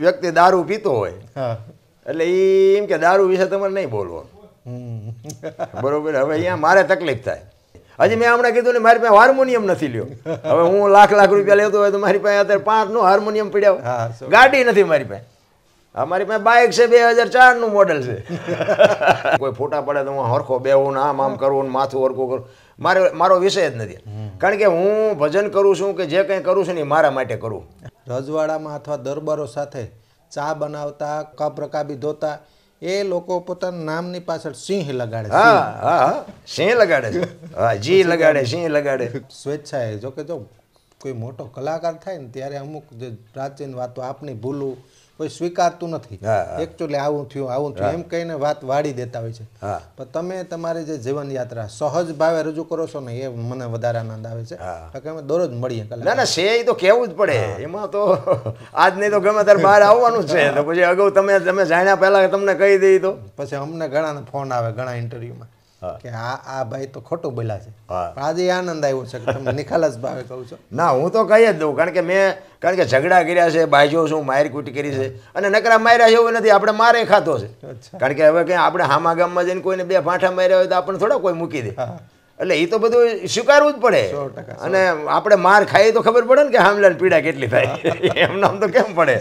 વ્યક્તિ દારૂ પીતો હોય એટલે એમ કે દારૂ વિશે તમારે નહીં બોલવાનું બરોબર હવે અહીંયા મારે તકલીફ થાય હજી મેં હમણાં કીધું ને મારી પાસે હાર્મોનિયમ નથી લ્યો હવે હું લાખ લાખ રૂપિયા લેતો હોય તો મારી પાસે અત્યારે પાંચ નું હાર્મોનિયમ પીડ્યા ગાડી નથી મારી પાસે અમારી પાસે બાઇક છે બે હજાર ચાર નું મોડેલ છે કોઈ ફોટા પડે તો હું હરખો બેવું આમ આમ કરવું ને માથું હરખું કરું મારે મારો વિષય જ નથી કારણ કે હું ભજન કરું છું કે જે કંઈ કરું છું ને મારા માટે કરું રજવાડામાં અથવા દરબારો સાથે ચા બનાવતા કપ રકાબી ધોતા એ લોકો પોતાના નામની પાછળ સિંહ લગાડે હા હા સિંહ લગાડે છે હા જી લગાડે સિંહ લગાડે સ્વેચ્છાએ જો કે જો કોઈ મોટો કલાકાર થાય ને ત્યારે અમુક જે પ્રાચીન વાતો આપની ભૂલું કોઈ સ્વીકારતું નથી એકચુઅલી આવું થયું આવું થયું એમ કહીને વાત વાળી દેતા હોય છે પણ તમે તમારી જે જીવન યાત્રા સહજ ભાવે રજૂ કરો છો ને એ મને વધારે આનંદ આવે છે કે અમે દરરોજ મળીએ ના ના છે તો કહેવું જ પડે એમાં તો આજ નહીં તો ગમે ત્યારે બહાર આવવાનું છે તો પછી અગાઉ તમે તમે જાણ્યા પહેલા તમને કહી દઈ તો પછી અમને ઘણા ફોન આવે ઘણા ઇન્ટરવ્યુમાં કે આ આ ભાઈ તો ખોટું બોલ્યા છે આજે આનંદ આવ્યો છે તમે નિખાલસ ભાવે કહું છો ના હું તો કહી જ દઉં કારણ કે મેં કારણ કે ઝઘડા કર્યા છે બાજુ છું માયર કરી છે અને નકરા માર્યા છે એવું નથી આપણે મારે ખાતો છે કારણ કે હવે કઈ આપણે હામા ગામમાં જઈને કોઈને બે ફાંઠા માર્યા હોય તો આપણને થોડા કોઈ મૂકી દે એટલે એ તો બધું સ્વીકારવું જ પડે અને આપણે માર ખાઈએ તો ખબર પડે ને કે હામલાની પીડા કેટલી થાય એમ નામ તો કેમ પડે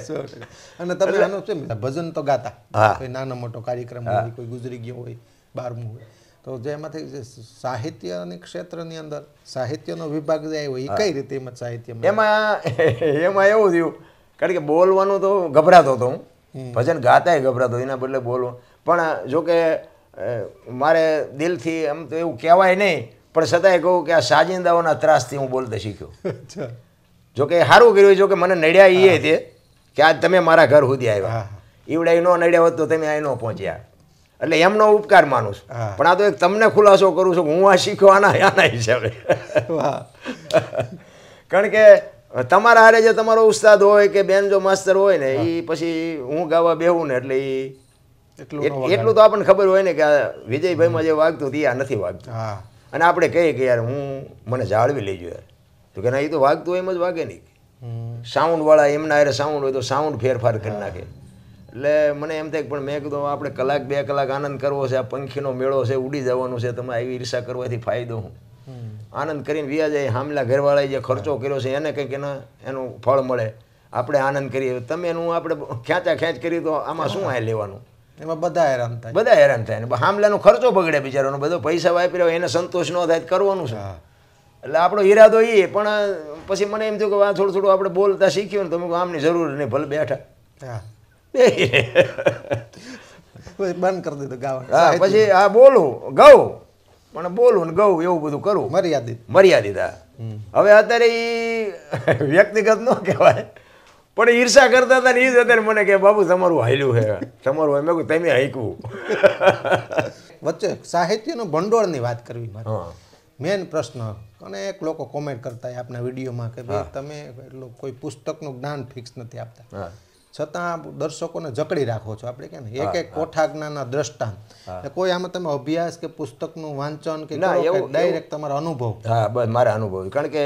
અને તમે ભજન તો ગાતા કોઈ નાનો મોટો કાર્યક્રમ હોય કોઈ ગુજરી ગયો હોય બારમું હોય તો જેમાંથી સાહિત્યની ક્ષેત્રની અંદર સાહિત્યનો વિભાગ જે હોય એ કઈ રીતે એમાં સાહિત્ય એમાં એમાં એવું થયું કારણ કે બોલવાનું તો ગભરાતો હતો હું ભજન ગાતાય ગભરાતો એના બદલે બોલવું પણ જો કે મારે દિલથી એમ તો એવું કહેવાય નહીં પણ છતાંય કહું કે આ સાજિંદાઓના ત્રાસથી હું બોલતા શીખ્યો જો કે સારું કર્યું જો કે મને નડ્યા એ તે કે આજ તમે મારા ઘર સુધી આવ્યા ઈવડા ન નડ્યા હોત તો તમે અહીં ન પહોંચ્યા એટલે એમનો ઉપકાર માનું છું પણ આ તો એક તમને ખુલાસો કરું છું હું આ શીખવાના આના હિસાબે કારણ કે તમારા હારે જે તમારો ઉસ્તાદ હોય કે બેન જો માસ્તર હોય ને એ પછી હું ગાવા બેહું ને એટલે એ એટલું તો આપણને ખબર હોય ને કે વિજયભાઈમાં જે વાગતું હતું એ આ નથી વાગતું અને આપણે કહીએ કે યાર હું મને જાળવી લેજો યાર તો કે ના એ તો વાગતું એમ જ વાગે નહીં સાઉન્ડવાળા એમના હારે સાઉન્ડ હોય તો સાઉન્ડ ફેરફાર કરી નાખે એટલે મને એમ થાય પણ મેં કીધું આપણે કલાક બે કલાક આનંદ કરવો છે આ પંખીનો મેળો છે ઉડી જવાનું છે તમે આવી ઈર્ષા કરવાથી ફાયદો હું આનંદ કરીને વ્યા જાય હામલા ઘરવાળાએ જે ખર્ચો કર્યો છે એને કંઈક એના એનું ફળ મળે આપણે આનંદ કરીએ તમે એનું આપણે ખેંચા ખેંચ કરીએ તો આમાં શું આ લેવાનું એમાં બધા હેરાન થાય બધા હેરાન થાય ને હામલાનો ખર્ચો બગડે બિચારાનો બધો પૈસા વાપી રહ્યો એને સંતોષ ન થાય કરવાનું છે એટલે આપણો ઈરાદો એ પણ પછી મને એમ થયું કે આ થોડું થોડું આપણે બોલતા શીખ્યું ને તમે આમની જરૂર નહીં ભલે બેઠા હા બંધ કરી દીધું ગાવાનું પછી આ બોલું ગૌ પણ બોલું ને ગૌ એવું બધું કરું મર્યાદિત મર્યાદિત હવે અત્યારે એ વ્યક્તિગત ન કહેવાય પણ ઈર્ષા કરતા હતા ને એ જ અત્યારે મને કે બાબુ તમારું હાલ્યું છે તમારું હોય મેં કહું તમે હાઈકવું વચ્ચે સાહિત્યનું ભંડોળની વાત કરવી મારે મેન પ્રશ્ન અનેક લોકો કોમેન્ટ કરતા આપના વિડીયોમાં કે ભાઈ તમે એટલું કોઈ પુસ્તકનું જ્ઞાન ફિક્સ નથી આપતા છતાં દર્શકોને જકડી રાખો છો આપણે કેમ એક એક કોઠા જ્ઞાનના દ્રષ્ટાંત કોઈ આમાં તમે અભ્યાસ કે પુસ્તકનું વાંચન કે ડાયરેક્ટ તમારો અનુભવ હા બસ મારા અનુભવ કારણ કે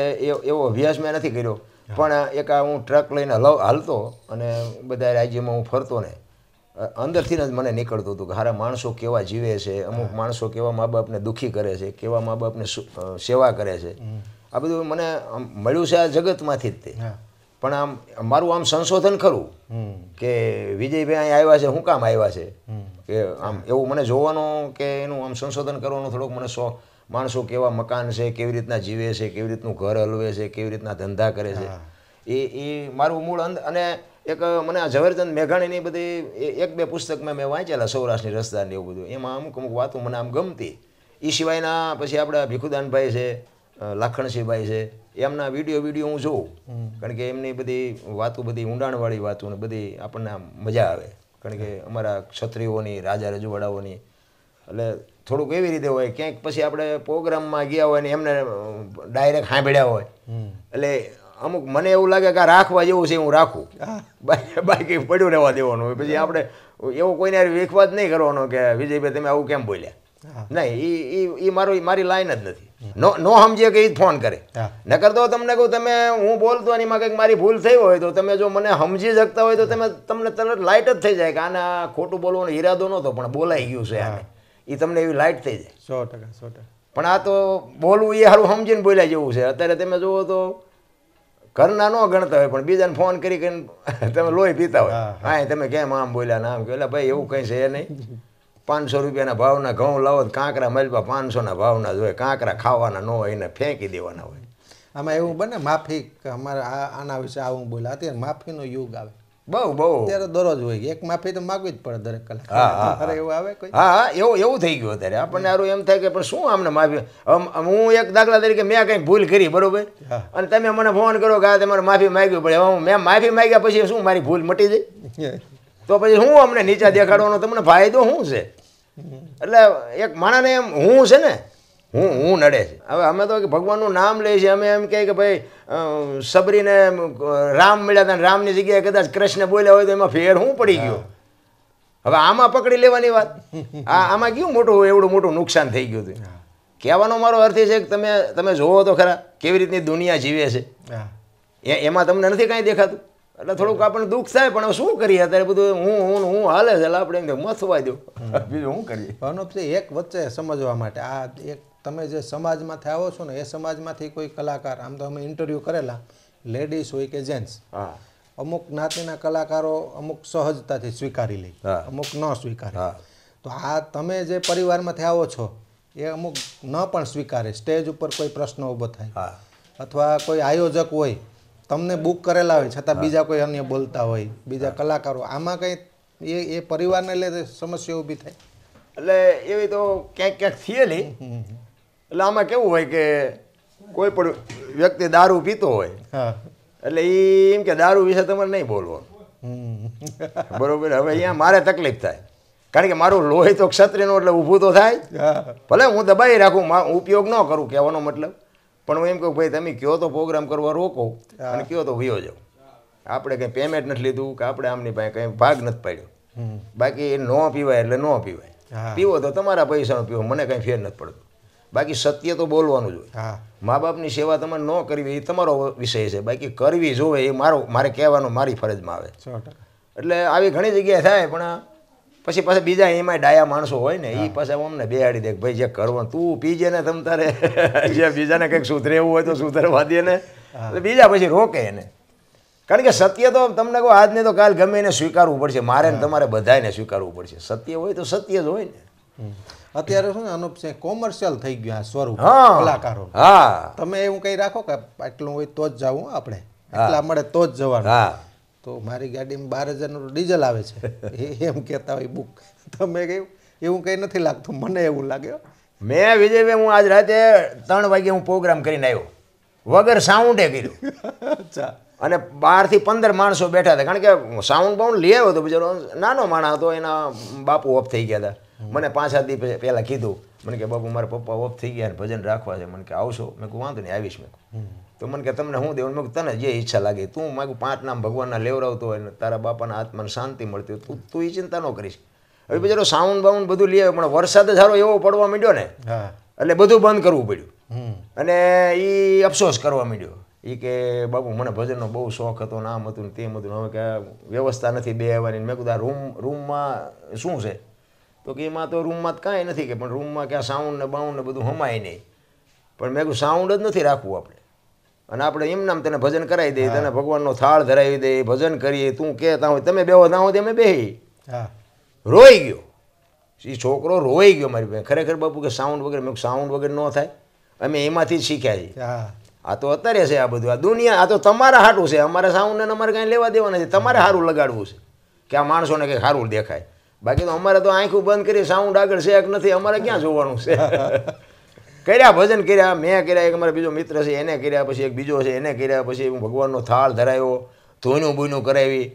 એવો અભ્યાસ મેં નથી કર્યો પણ એક હું ટ્રક લઈને હલવ હાલતો અને બધા રાજ્યમાં હું ફરતો ને અંદરથી જ મને નીકળતું હતું કે હારા માણસો કેવા જીવે છે અમુક માણસો કેવા મા બાપને દુઃખી કરે છે કેવા મા બાપને સેવા કરે છે આ બધું મને મળ્યું છે આ જગતમાંથી જ તે પણ આમ મારું આમ સંશોધન ખરું કે વિજયભાઈ અહીં આવ્યા છે હું કામ આવ્યા છે કે આમ એવું મને જોવાનો કે એનું આમ સંશોધન કરવાનું થોડુંક મને શો માણસો કેવા મકાન છે કેવી રીતના જીવે છે કેવી રીતનું ઘર હલવે છે કેવી રીતના ધંધા કરે છે એ એ મારું મૂળ અંદ અને એક મને આ ઝવેરચંદ મેઘાણીની બધી એક બે પુસ્તક મેં વાંચેલા સૌરાષ્ટ્રની રસદારની એવું બધું એમાં અમુક અમુક વાતો મને આમ ગમતી એ સિવાયના પછી આપણા ભીખુદાનભાઈ છે લાખણ સિવાય છે એમના વિડીયો વિડીયો હું જોઉં કારણ કે એમની બધી વાતો બધી ઊંડાણવાળી વાતો ને બધી આપણને મજા આવે કારણ કે અમારા ક્ષત્રિયોની રાજા રજવાડાઓની એટલે થોડુંક એવી રીતે હોય ક્યાંક પછી આપણે પ્રોગ્રામમાં ગયા હોય ને એમને ડાયરેક્ટ સાંભળ્યા હોય એટલે અમુક મને એવું લાગે કે આ રાખવા જેવું છે હું રાખું બાકી પડ્યું રહેવા દેવાનું પછી આપણે એવો કોઈને વેખવા જ નહીં કરવાનો કે વિજયભાઈ તમે આવું કેમ બોલ્યા નહીં એ મારો મારી લાઈન જ નથી નો નો સમજે કે એ ફોન કરે નકર તો તમને કહું તમે હું બોલતો એમાં કંઈક મારી ભૂલ થઈ હોય તો તમે જો મને સમજી શકતા હોય તો તમે તમને તરત લાઇટ જ થઈ જાય કે આને આ ખોટું બોલવાનો ઈરાદો નહોતો પણ બોલાઈ ગયું છે આને એ તમને એવી લાઇટ થઈ જાય સો ટકા સો ટકા પણ આ તો બોલવું એ સારું સમજીને બોલ્યા જેવું છે અત્યારે તમે જુઓ તો ઘરના ન ગણતા હોય પણ બીજાને ફોન કરી કરીને તમે લોહી પીતા હોય હા તમે કેમ આમ બોલ્યા ને આમ કે એટલે ભાઈ એવું કંઈ છે નહીં પાંચસો રૂપિયાના ભાવના ઘઉં લાવો તો કાંકરા મલપા પાંચસોના ભાવના જોઈએ કાંકરા ખાવાના ન હોય એને ફેંકી દેવાના હોય આમાં એવું બને માફી અમારે આના વિશે આવું બોલ્યા અત્યારે માફીનો યુગ આવે બહુ બહુ અત્યારે દરરોજ હોય એક માફી તો માગવી જ પડે દરેક કલાક હા એવું આવે કોઈ હા એવું એવું થઈ ગયું અત્યારે આપણને સારું એમ થાય કે પણ શું આમને માફી હું એક દાખલા તરીકે મેં કંઈક ભૂલ કરી બરોબર અને તમે મને ફોન કરો કે આ તમારે માફી માગવી પડે હું મેં માફી માગ્યા પછી શું મારી ભૂલ મટી જાય તો પછી હું અમને નીચા દેખાડવાનો તમને ફાયદો શું છે એટલે એક માણસને એમ હું છે ને હું હું નડે છે હવે અમે તો ભગવાનનું નામ લઈએ છીએ અમે એમ કહે કે ભાઈ સબરીને રામ મળ્યા હતા રામની જગ્યાએ કદાચ કૃષ્ણ બોલ્યા હોય તો એમાં ફેર હું પડી ગયો હવે આમાં પકડી લેવાની વાત આ આમાં કયું મોટું એવડું મોટું નુકસાન થઈ ગયું હતું કહેવાનો મારો અર્થ એ છે કે તમે તમે જોવો તો ખરા કેવી રીતની દુનિયા જીવે છે એમાં તમને નથી કાંઈ દેખાતું એટલે થોડુંક આપણને દુઃખ થાય પણ શું કરીએ અત્યારે બધું હું હું હું હાલે છે આપણે એમ મથવાઈ દો બીજું શું કરીએ અનુપસિંહ એક વચ્ચે સમજવા માટે આ એક તમે જે સમાજમાંથી આવો છો ને એ સમાજમાંથી કોઈ કલાકાર આમ તો અમે ઇન્ટરવ્યૂ કરેલા લેડીઝ હોય કે જેન્ટ્સ હા અમુક જ્ઞાતિના કલાકારો અમુક સહજતાથી સ્વીકારી લે અમુક ન સ્વીકારે તો આ તમે જે પરિવારમાંથી આવો છો એ અમુક ન પણ સ્વીકારે સ્ટેજ ઉપર કોઈ પ્રશ્ન ઊભો થાય અથવા કોઈ આયોજક હોય તમને બુક કરેલા હોય છતાં બીજા કોઈ અન્ય બોલતા હોય બીજા કલાકારો આમાં કંઈ એ એ પરિવારને લીધે સમસ્યા ઊભી થાય એટલે એવી તો ક્યાંક ક્યાંક થયેલી એટલે આમાં કેવું હોય કે કોઈ પણ વ્યક્તિ દારૂ પીતો હોય એટલે એ એમ કે દારૂ વિશે તમારે નહીં બોલવો બરોબર હવે અહીંયા મારે તકલીફ થાય કારણ કે મારું લોહી તો ક્ષત્રિયનું એટલે ઊભું તો થાય ભલે હું દબાઈ રાખું ઉપયોગ ન કરું કહેવાનો મતલબ પણ હું એમ કહું ભાઈ તમે કયો તો પ્રોગ્રામ કરવા રોકો અને કયો તો વયો જાઓ આપણે કંઈ પેમેન્ટ નથી લીધું કે આપણે આમની પાસે કંઈ ભાગ નથી પાડ્યો બાકી એ ન પીવાય એટલે ન પીવાય પીવો તો તમારા પૈસાનો પીવો મને કંઈ ફેર નથી પડતો બાકી સત્ય તો બોલવાનું જ હોય મા બાપની સેવા તમારે ન કરવી એ તમારો વિષય છે બાકી કરવી જોવે એ મારો મારે કહેવાનો મારી ફરજમાં આવે એટલે આવી ઘણી જગ્યાએ થાય પણ પછી પાછા બીજા એમાં ડાયા માણસો હોય ને એ પાછા અમને બેહાડી દે ભાઈ જે કરવાનું તું પીજે ને તમ તારે જે બીજાને કંઈક સુધરેવું હોય તો સુધરવા દે ને બીજા પછી રોકે એને કારણ કે સત્ય તો તમને કહો આજને તો કાલ ગમે એને સ્વીકારવું પડશે મારે ને તમારે બધાને સ્વીકારવું પડશે સત્ય હોય તો સત્ય જ હોય ને અત્યારે શું અનુપ છે કોમર્શિયલ થઈ ગયું આ સ્વરૂપ કલાકારો હા તમે એવું કઈ રાખો કે આટલું હોય તો જ જવું આપણે એટલા મળે તો જ જવાનું હા તો મારી ગાડીમાં બાર હજારનું ડીઝલ આવે છે એ એમ કહેતા હોય બુક તમે કહ્યું એવું કંઈ નથી લાગતું મને એવું લાગ્યો મેં વિજયભાઈ હું આજ રાતે ત્રણ વાગે હું પ્રોગ્રામ કરીને આવ્યો વગર સાઉન્ડે કર્યું અચ્છા અને બારથી પંદર માણસો બેઠા હતા કારણ કે સાઉન્ડ બાઉન્ડ લઈ આવ્યો હતો બીજો નાનો માણસ હતો એના બાપુ ઓફ થઈ ગયા હતા મને પાંચ સાત દી પહેલાં કીધું મને કે બાપુ મારા પપ્પા ઓફ થઈ ગયા ભજન રાખવા છે મને કે આવશો મેં કહું વાંધો નહીં આવીશ મેં તો મને કે તમને હું દેવન મેં તને જે ઈચ્છા લાગે તું માગું પાંચ નામ ભગવાનના લેવડાવતો હોય ને તારા બાપાના આત્માને શાંતિ મળતી હોય તું તું એ ચિંતા ન કરીશ હવે બિચારો સાઉન્ડ બાઉન્ડ બધું લઈ આવ્યો પણ વરસાદ સારો એવો પડવા માંડ્યો ને એટલે બધું બંધ કરવું પડ્યું અને એ અફસોસ કરવા માંડ્યો એ કે બાબુ મને ભજનનો બહુ શોખ હતો નામ હતું ને તેમ હતું હવે કે વ્યવસ્થા નથી બે આવવાની મેં કીધું રૂમ રૂમમાં શું છે તો કે એમાં તો રૂમમાં કાંઈ નથી કે પણ રૂમમાં ક્યાં સાઉન્ડ ને બાઉન્ડ ને બધું હમાય નહીં પણ મેં કીધું સાઉન્ડ જ નથી રાખવું આપણે અને આપણે એમ નામ તને ભજન કરાવી દઈએ તને ભગવાનનો થાળ ધરાવી દઈએ ભજન કરીએ તું કે તા હોય તમે બેહો ના હોય અમે બે રોઈ ગયો એ છોકરો રોઈ ગયો મારી પાસે ખરેખર બાપુ કે સાઉન્ડ વગેરે મેં સાઉન્ડ વગેરે ન થાય અમે એમાંથી જ શીખ્યા છીએ આ તો અત્યારે છે આ બધું આ દુનિયા આ તો તમારે હાટું છે અમારે સાઉન્ડને અમારે કાંઈ લેવા દેવા નથી તમારે સારું લગાડવું છે કે આ માણસોને કંઈક સારું દેખાય બાકી તો અમારે તો આંખું બંધ કરી સાઉન્ડ આગળ છે એક નથી અમારે ક્યાં જોવાનું છે કર્યા ભજન કર્યા મેં કર્યા એક અમારા બીજો મિત્ર છે એને કર્યા પછી એક બીજો છે એને કર્યા પછી હું ભગવાનનો થાળ ધરાવ્યો ધોનું બોનું કરાવી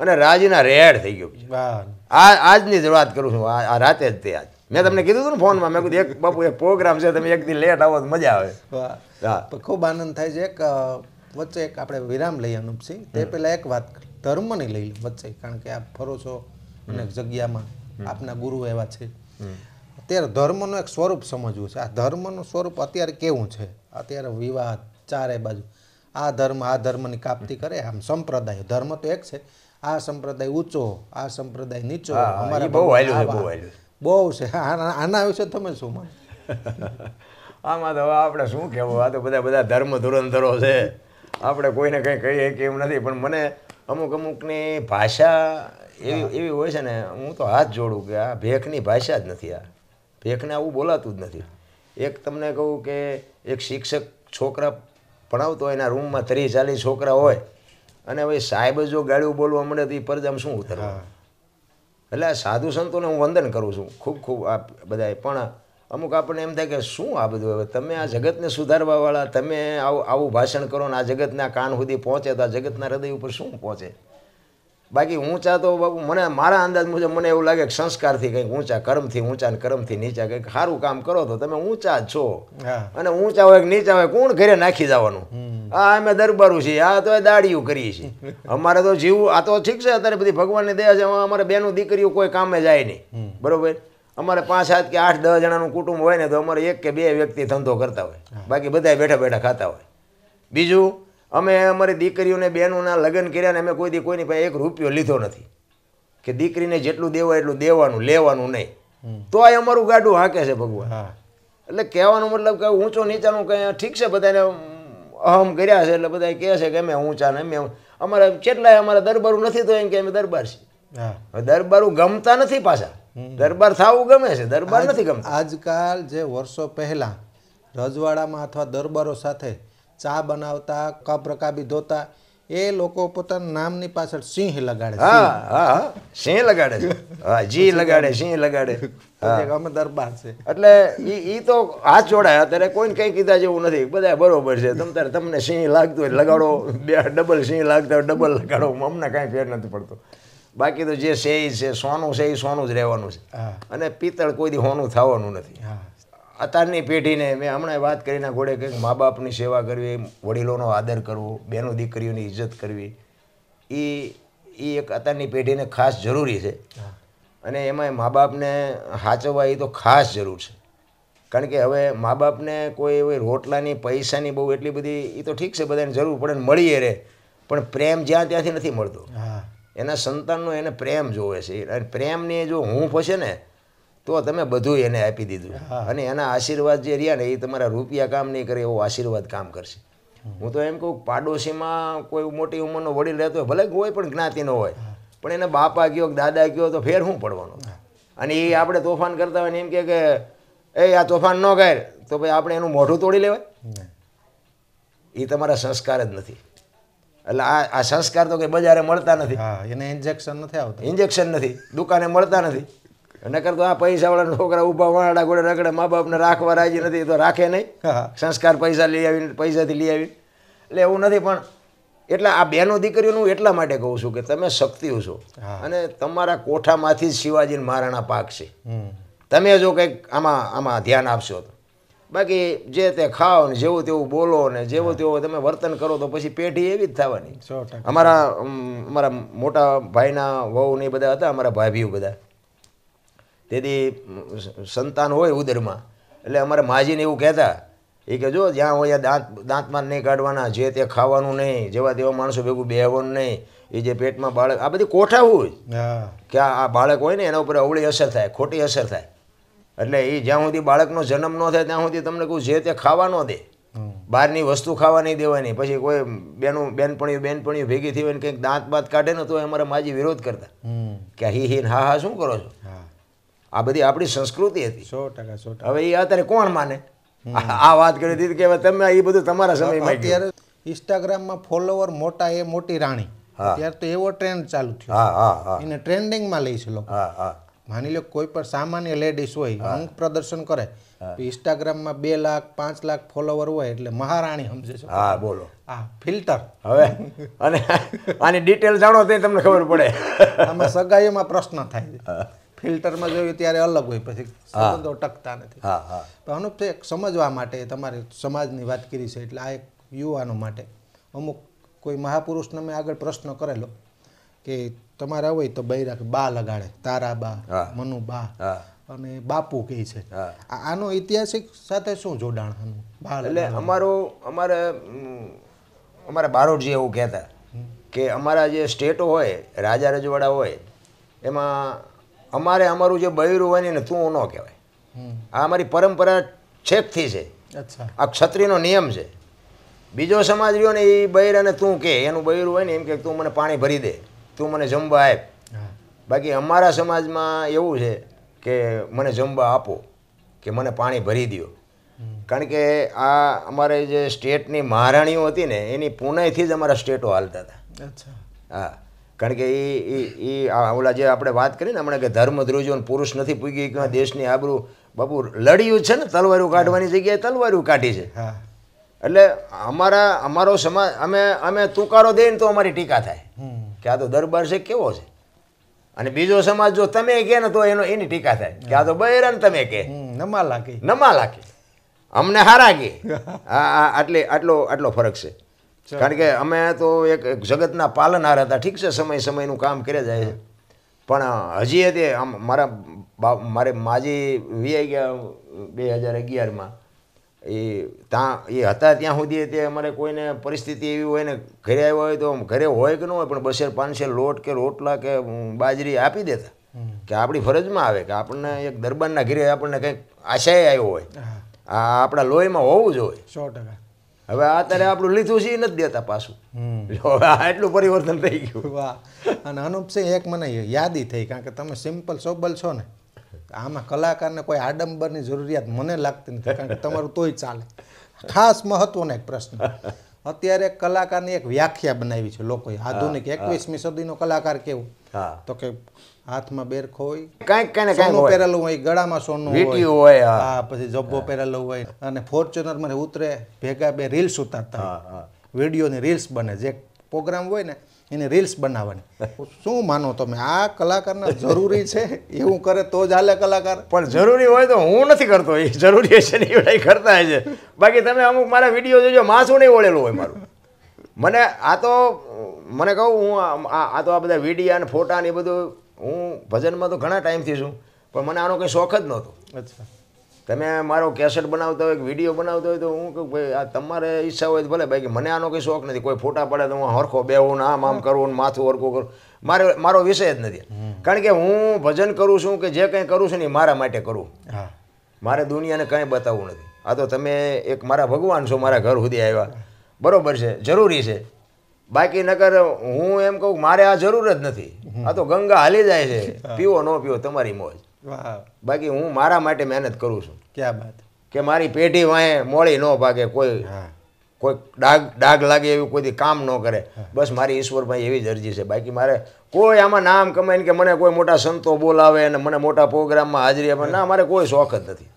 અને રાજીના રેડ થઈ ગયો આ આજની જ વાત કરું છું આ રાતે જ તે આજ મેં તમને કીધું હતું ને ફોનમાં મેં કીધું એક બાપુ એક પ્રોગ્રામ છે તમે એક એકથી લેટ આવો તો મજા આવે ખૂબ આનંદ થાય છે એક વચ્ચે એક આપણે વિરામ લઈએ અનુપસિંહ તે પહેલાં એક વાત ધર્મની લઈ વચ્ચે કારણ કે આપ ફરો છો અને જગ્યામાં આપના ગુરુ એવા છે અત્યારે ધર્મનું એક સ્વરૂપ સમજવું છે આ ધર્મનું સ્વરૂપ અત્યારે કેવું છે અત્યારે વિવાહ ચારે બાજુ આ ધર્મ આ ધર્મની કાપતી કરે આમ સંપ્રદાય ધર્મ તો એક છે આ સંપ્રદાય ઊંચો આ સંપ્રદાય નીચો અમારે બહુ બહુ બહુ છે આના વિશે તમે શું માનો આમાં તો આપણે શું કહેવું આ તો બધા બધા ધર્મ ધુરંધરો છે આપણે કોઈને કંઈ કહીએ કે એવું નથી પણ મને અમુક અમુકની ભાષા એવી એવી હોય છે ને હું તો હાથ જોડું કે આ ભેખની ભાષા જ નથી આ એકને આવું બોલાતું જ નથી એક તમને કહું કે એક શિક્ષક છોકરા ભણાવતો હોય એના રૂમમાં ત્રીસ ચાલીસ છોકરા હોય અને હવે સાહેબ જો ગાળ્યું બોલવા મળે તો એ પરજામ શું ઉતરવા એટલે આ સાધુ સંતોને હું વંદન કરું છું ખૂબ ખૂબ આ બધાએ પણ અમુક આપણને એમ થાય કે શું આ બધું હવે તમે આ જગતને સુધારવાવાળા તમે આવું આવું ભાષણ કરો ને આ જગતના કાન સુધી પહોંચે તો આ જગતના હૃદય ઉપર શું પહોંચે બાકી ઊંચા તો બાપુ મને મારા અંદાજ મુજબ મને એવું લાગે કે સંસ્કારથી કંઈક ઊંચા કર્મથી ઊંચા ને કર્મથી નીચા કંઈક સારું કામ કરો તો તમે ઊંચા છો અને ઊંચા હોય કે નીચા હોય કોણ ઘરે નાખી જવાનું આ અમે દરબારું છીએ આ તો દાડીયું કરીએ છીએ અમારે તો જીવું આ તો ઠીક છે અત્યારે બધી ભગવાનની દયા છે અમારે બેનું દીકરીઓ કોઈ કામે જાય નહીં બરોબર અમારે પાંચ સાત કે આઠ દસ જણાનું કુટુંબ હોય ને તો અમારે એક કે બે વ્યક્તિ ધંધો કરતા હોય બાકી બધા બેઠા બેઠા ખાતા હોય બીજું અમે અમારી દીકરીઓને બહેનોના લગ્ન કર્યા ને અમે કોઈ દી કોઈની પાસે એક રૂપિયો લીધો નથી કે દીકરીને જેટલું દેવાય એટલું દેવાનું લેવાનું નહીં તો આ અમારું ગાડું હાંકે છે ભગવાન એટલે કહેવાનો મતલબ કે ઊંચો નીચાનું કંઈ ઠીક છે બધાને અહમ કર્યા છે એટલે બધા કહે છે કે અમે ઊંચા ને અમે અમારા કેટલાય અમારા દરબારું નથી તો એમ કે અમે દરબાર છીએ દરબારું ગમતા નથી પાછા દરબાર થવું ગમે છે દરબાર નથી ગમતા આજકાલ જે વર્ષો પહેલાં રજવાડામાં અથવા દરબારો સાથે ચા બનાવતા કપ રકાબી ધોતા એ લોકો પોતાના નામની પાછળ સિંહ લગાડે હા હા સિંહ લગાડે હા જી લગાડે સિંહ લગાડે અમે દરબાર છે એટલે ઈ ઈ તો હાથ જોડાયા ત્યારે કોઈને કંઈ કીધા જેવું નથી બધા બરોબર છે તમ તારે તમને સિંહ લાગતું હોય લગાડો બે ડબલ સિંહ લાગતા હોય ડબલ લગાડો અમને કાંઈ ફેર નથી પડતો બાકી તો જે છે છે સોનું છે એ સોનું જ રહેવાનું છે અને પિત્તળ કોઈ દી હોનું થવાનું નથી હા અત્યારની પેઢીને મેં હમણાં વાત કરીને ઘોડે કંઈક મા બાપની સેવા કરવી વડીલોનો આદર કરવો બહેનો દીકરીઓની ઇજ્જત કરવી એ એ એક અત્યારની પેઢીને ખાસ જરૂરી છે અને એમાં મા બાપને સાચવવા એ તો ખાસ જરૂર છે કારણ કે હવે મા બાપને કોઈ એવી રોટલાની પૈસાની બહુ એટલી બધી એ તો ઠીક છે બધાને જરૂર પડે મળીએ રહે પણ પ્રેમ જ્યાં ત્યાંથી નથી મળતો એના સંતાનનો એને પ્રેમ જોવે છે અને પ્રેમને જો હું ફસે ને તો તમે બધું એને આપી દીધું અને એના આશીર્વાદ જે રહ્યા ને એ તમારા રૂપિયા કામ નહીં કરે એવો આશીર્વાદ કામ કરશે હું તો એમ કહું પાડોશીમાં કોઈ મોટી ઉંમરનો વડીલ રહેતો હોય ભલે કોઈ પણ જ્ઞાતિનો હોય પણ એને બાપા કે દાદા ગયો તો ફેર શું પડવાનો અને એ આપણે તોફાન કરતા હોય ને એમ કે એ આ તોફાન ન કર તો ભાઈ આપણે એનું મોઢું તોડી લેવાય એ તમારા સંસ્કાર જ નથી એટલે આ આ સંસ્કાર તો કંઈ બજારે મળતા નથી એને ઇન્જેક્શન નથી આવતા ઇન્જેક્શન નથી દુકાને મળતા નથી નકર તો આ પૈસાવાળા છોકરા ઊભા વાળા ગોળે રગડે મા બાપને રાખવા રાજી નથી તો રાખે નહીં સંસ્કાર પૈસા લઈ આવીને પૈસાથી લઈ આવી એટલે એવું નથી પણ એટલે આ બેનો દીકરીઓનું એટલા માટે કહું છું કે તમે શક્તિઓ છો અને તમારા કોઠામાંથી જ શિવાજીને મહારાણા પાક છે તમે જો કંઈક આમાં આમાં ધ્યાન આપશો તો બાકી જે તે ખાઓ ને જેવું તેવું બોલો ને જેવું તેવું તમે વર્તન કરો તો પછી પેઢી એવી જ થવાની અમારા અમારા મોટા ભાઈના વહુ ને બધા હતા અમારા ભાભીઓ બધા તેથી સંતાન હોય ઉદરમાં એટલે અમારે માજીને એવું કહેતા એ કે જો જ્યાં હોય દાંત દાંતમાં નહીં કાઢવાના જે તે ખાવાનું નહીં જેવા તેવા માણસો ભેગું બેહવાનું નહીં એ જે પેટમાં બાળક આ બધી કોઠાવું હોય કે આ બાળક હોય ને એના ઉપર અવળી અસર થાય ખોટી અસર થાય એટલે એ જ્યાં સુધી બાળકનો જન્મ ન થાય ત્યાં સુધી તમને કહું જે તે ખાવા ન દે બહારની વસ્તુ ખાવા નહીં દેવાની પછી કોઈ બેનું બેનપણીયું બેનપણીયું ભેગી થઈ હોય ને કંઈક દાંત બાંત કાઢે ને તો અમારા માજી વિરોધ કરતા કે હી હિન હા હા શું કરો છો આ બધી આપણી સંસ્કૃતિ હતી સો ટકા સો હવે એ અત્યારે કોણ માને આ વાત કરી હતી કે તમે એ બધું તમારા સમયમાં અત્યારે ઇન્સ્ટાગ્રામમાં ફોલોવર મોટા એ મોટી રાણી અત્યારે તો એવો ટ્રેન્ડ ચાલુ થયો એને ટ્રેન્ડિંગમાં લઈ છે લોકો માની લો કોઈ પણ સામાન્ય લેડીઝ હોય અંક પ્રદર્શન કરે ઇન્સ્ટાગ્રામમાં બે લાખ પાંચ લાખ ફોલોવર હોય એટલે મહારાણી સમજે છે હા બોલો હા ફિલ્ટર હવે અને આની ડિટેલ જાણો તો તમને ખબર પડે આમાં સગાઈઓમાં પ્રશ્ન થાય છે ફિલ્ટરમાં જોયું ત્યારે અલગ હોય પછી સંબંધો ટકતા નથી પણ એક સમજવા માટે તમારે સમાજની વાત કરી છે એટલે આ એક યુવાનો માટે અમુક કોઈ મહાપુરુષને મેં આગળ પ્રશ્ન કરેલો કે તમારા હોય તો બૈરાક બા લગાડે તારા બા મનુ બા અને બાપુ કે છે આનો ઐતિહાસિક સાથે શું જોડાણ એટલે અમારો અમારે અમારે બારોટજી એવું કહેતા કે અમારા જે સ્ટેટો હોય રાજા રજવાડા હોય એમાં અમારે અમારું જે બયરું હોય ને તું ન કહેવાય આ અમારી પરંપરા છેકથી છે આ ક્ષત્રિયનો નિયમ છે બીજો સમાજ રહ્યો ને એ બૈર અને તું કે એનું બૈરું હોય ને એમ કે તું મને પાણી ભરી દે તું મને જમવા આપ બાકી અમારા સમાજમાં એવું છે કે મને જમવા આપો કે મને પાણી ભરી દો કારણ કે આ અમારે જે સ્ટેટની મહારાણીઓ હતી ને એની પુણેથી જ અમારા સ્ટેટો હાલતા હતા અચ્છા હા કારણ કે એ એ ઓલા જે આપણે વાત કરી ને હમણાં કે ધર્મ ધ્રુજો પુરુષ નથી પૂગી કે દેશની આબરૂ બાપુ લડ્યું છે ને તલવારું કાઢવાની જગ્યાએ તલવારું કાઢી છે એટલે અમારા અમારો સમાજ અમે અમે તુકારો દઈએ ને તો અમારી ટીકા થાય કે આ તો દરબાર છે કેવો છે અને બીજો સમાજ જો તમે કહે ને તો એનો એની ટીકા થાય કે આ તો બૈરન તમે કે નમા લાગે નમા લાગે અમને હારા કે આ આટલે આટલો આટલો ફરક છે કારણ કે અમે તો એક જગતના પાલનહાર હતા ઠીક છે સમય સમયનું કામ કરે જાય છે પણ હજી તે મારા મારે માજી વીઆઈ ગયા બે હજાર અગિયારમાં એ ત્યાં એ હતા ત્યાં સુધી તે અમારે કોઈને પરિસ્થિતિ એવી હોય ને ઘરે આવ્યો હોય તો ઘરે હોય કે ન હોય પણ બસેર પાંચસે લોટ કે રોટલા કે બાજરી આપી દેતા કે આપણી ફરજમાં આવે કે આપણને એક દરબારના ઘરે આપણને કંઈક આશય આવ્યો હોય આ આપણા લોહીમાં હોવું જ હોય સો ટકા હવે અત્યારે આપણું લીધું છે એ નથી દેતા પાછું એટલું પરિવર્તન થઈ ગયું વાહ અને અનુપસિંહ એક મને યાદી થઈ કારણ કે તમે સિમ્પલ સોબલ છો ને આમાં કલાકારને કોઈ આડંબરની જરૂરિયાત મને લાગતી નથી કારણ કે તમારું તોય ચાલે ખાસ મહત્વનો એક પ્રશ્ન અત્યારે કલાકારની એક વ્યાખ્યા બનાવી છે લોકોએ આધુનિક એકવીસમી સદીનો કલાકાર કેવો તો કે હાથમાં બેરખો હોય કંઈક કને કંઈક પહેરેલું હોય ગળામાં સોનું હોય હોય હા પછી જબ્બો પહેરેલો હોય અને ફોર્ચ્યુનર મને ઉતરે ભેગા બે રીલ્સ ઉતારતા વિડીયોની રીલ્સ બને જે પ્રોગ્રામ હોય ને એની રીલ્સ બનાવવાની શું માનો તમે આ કલાકારને જરૂરી છે એવું કરે તો જ હાલે કલાકાર પણ જરૂરી હોય તો હું નથી કરતો એ જરૂરી છે ને એ કરતા છે બાકી તમે અમુક મારા વિડીયો જોજો માસું નહીં ઓળેલું હોય મારું મને આ તો મને કહું હું આ તો આ બધા વિડીયા અને ફોટા ને એ બધું હું ભજનમાં તો ઘણા ટાઈમથી છું પણ મને આનો કંઈ શોખ જ નહોતો અચ્છા તમે મારો કેસેટ બનાવતા હોય કે વિડીયો બનાવતો હોય તો હું કહું ભાઈ આ તમારે ઈચ્છા હોય તો ભલે ભાઈ મને આનો કંઈ શોખ નથી કોઈ ફોટા પડે તો હું હરખો બેહું ને આમ આમ કરવું ને માથું હરખું કરું મારે મારો વિષય જ નથી કારણ કે હું ભજન કરું છું કે જે કંઈ કરું છું ને એ મારા માટે કરું મારે દુનિયાને કંઈ બતાવવું નથી આ તો તમે એક મારા ભગવાન છો મારા ઘર સુધી આવ્યા બરાબર છે જરૂરી છે બાકી નગર હું એમ કહું મારે આ જરૂર જ નથી આ તો ગંગા હાલી જાય છે પીવો ન પીવો તમારી મોજ બાકી હું મારા માટે મહેનત કરું છું ક્યાં વાત કે મારી પેઢી વાંહે મોળી ન ભાગે કોઈ કોઈ ડાગ ડાગ લાગે એવું કોઈ કામ ન કરે બસ મારી ઈશ્વરભાઈ એવી જ અરજી છે બાકી મારે કોઈ આમાં નામ કમાઈને કે મને કોઈ મોટા સંતો બોલાવે અને મને મોટા પ્રોગ્રામમાં હાજરી આપે ના મારે કોઈ શોખ જ નથી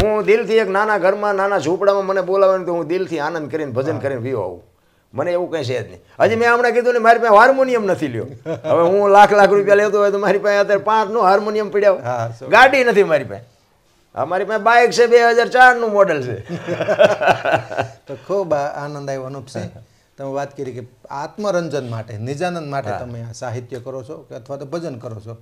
હું દિલથી એક નાના ઘરમાં નાના ઝૂંપડામાં મને બોલાવે તો હું દિલથી આનંદ કરીને ભજન કરીને વીવ આવું મને એવું કંઈ છે જ નહીં હજી મેં હમણાં કીધું ને મારી પાસે હાર્મોનિયમ નથી લ્યો હવે હું લાખ લાખ રૂપિયા લેતો હોય તો મારી પાસે અત્યારે પાંચનું હાર્મોનિયમ પીડ્યા ગાડી નથી મારી પાસે અમારી પાસે બાઇક છે બે હજાર ચારનું મોડેલ છે તો ખૂબ આનંદ આવ્યો અનુપસિંહ તમે વાત કરી કે આત્મરંજન માટે નિજાનંદ માટે તમે સાહિત્ય કરો છો કે અથવા તો ભજન કરો છો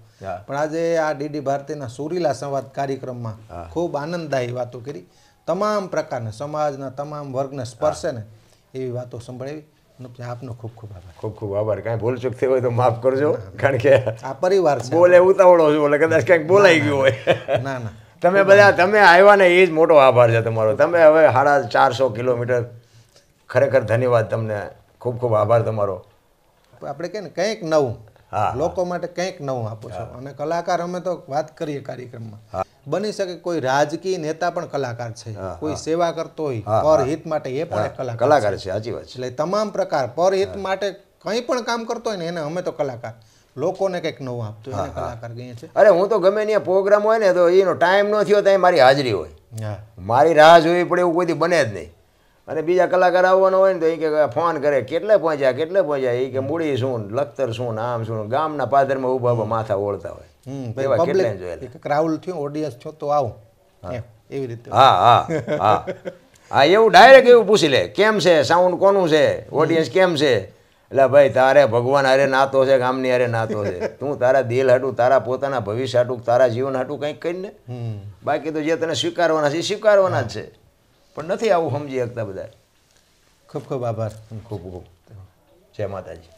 પણ આજે આ ડીડી ભારતીના સુરીલા સંવાદ કાર્યક્રમમાં ખૂબ આનંદદાયી વાતો કરી તમામ પ્રકારના સમાજના તમામ વર્ગને સ્પર્શે ને એવી વાતો સંભળાવી આપનો ખૂબ ખૂબ આભાર ખૂબ ખૂબ આભાર કાંઈ ભૂલચૂક થઈ હોય તો માફ કરજો કારણ કે આ પરિવાર છે બોલે ઉતાવળો છું એટલે કદાચ કંઈક બોલાઈ ગયું હોય ના ના તમે બધા તમે આવ્યા ને એ જ મોટો આભાર છે તમારો તમે હવે સાડા ચારસો કિલોમીટર ખરેખર ધન્યવાદ તમને ખૂબ ખૂબ આભાર તમારો આપણે કહે ને કંઈક નવું લોકો માટે કંઈક નવું આપો છો અને કલાકાર અમે તો વાત કરીએ કાર્યક્રમમાં હા બની શકે કોઈ રાજકીય નેતા પણ કલાકાર છે કોઈ સેવા કરતો હોય પરહિત માટે એ પણ કલાકાર કલાકાર છે સાચી વાત એટલે તમામ પ્રકાર પરહિત માટે કંઈ પણ કામ કરતો હોય ને એને અમે તો કલાકાર લોકોને કંઈક નવું આપતો હોય કલાકાર કહીએ છીએ અરે હું તો ગમે ત્યાં પ્રોગ્રામ હોય ને તો એનો ટાઈમ ન થયો ત્યાં મારી હાજરી હોય મારી રાહ જોવી પડે એવું કોઈથી બને જ નહીં અને બીજા કલાકાર આવવાનો હોય ને તો એ કે ફોન કરે કેટલે પહોંચ્યા કેટલે પહોંચ્યા એ કે મૂડી શું લખતર શું આમ શું ગામના પાદરમાં ઊભા ઊભા માથા ઓળતા હોય એવા કેટલા જોયેલા ક્રાઉલ થયો ઓડિયન્સ છો તો આવું એવી રીતે હા હા હા હા એવું ડાયરેક્ટ એવું પૂછી લે કેમ છે સાઉન્ડ કોનું છે ઓડિયન્સ કેમ છે એટલે ભાઈ તારે ભગવાન હારે નાતો છે ગામની હારે નાતો છે તું તારા દિલ હાટું તારા પોતાના ભવિષ્ય હાટું તારા જીવન હાટું કંઈક ને બાકી તો જે તને સ્વીકારવાના છે એ સ્વીકારવાના જ છે પણ નથી આવું સમજી શકતા બધા ખૂબ ખૂબ આભાર ખૂબ ખૂબ જય માતાજી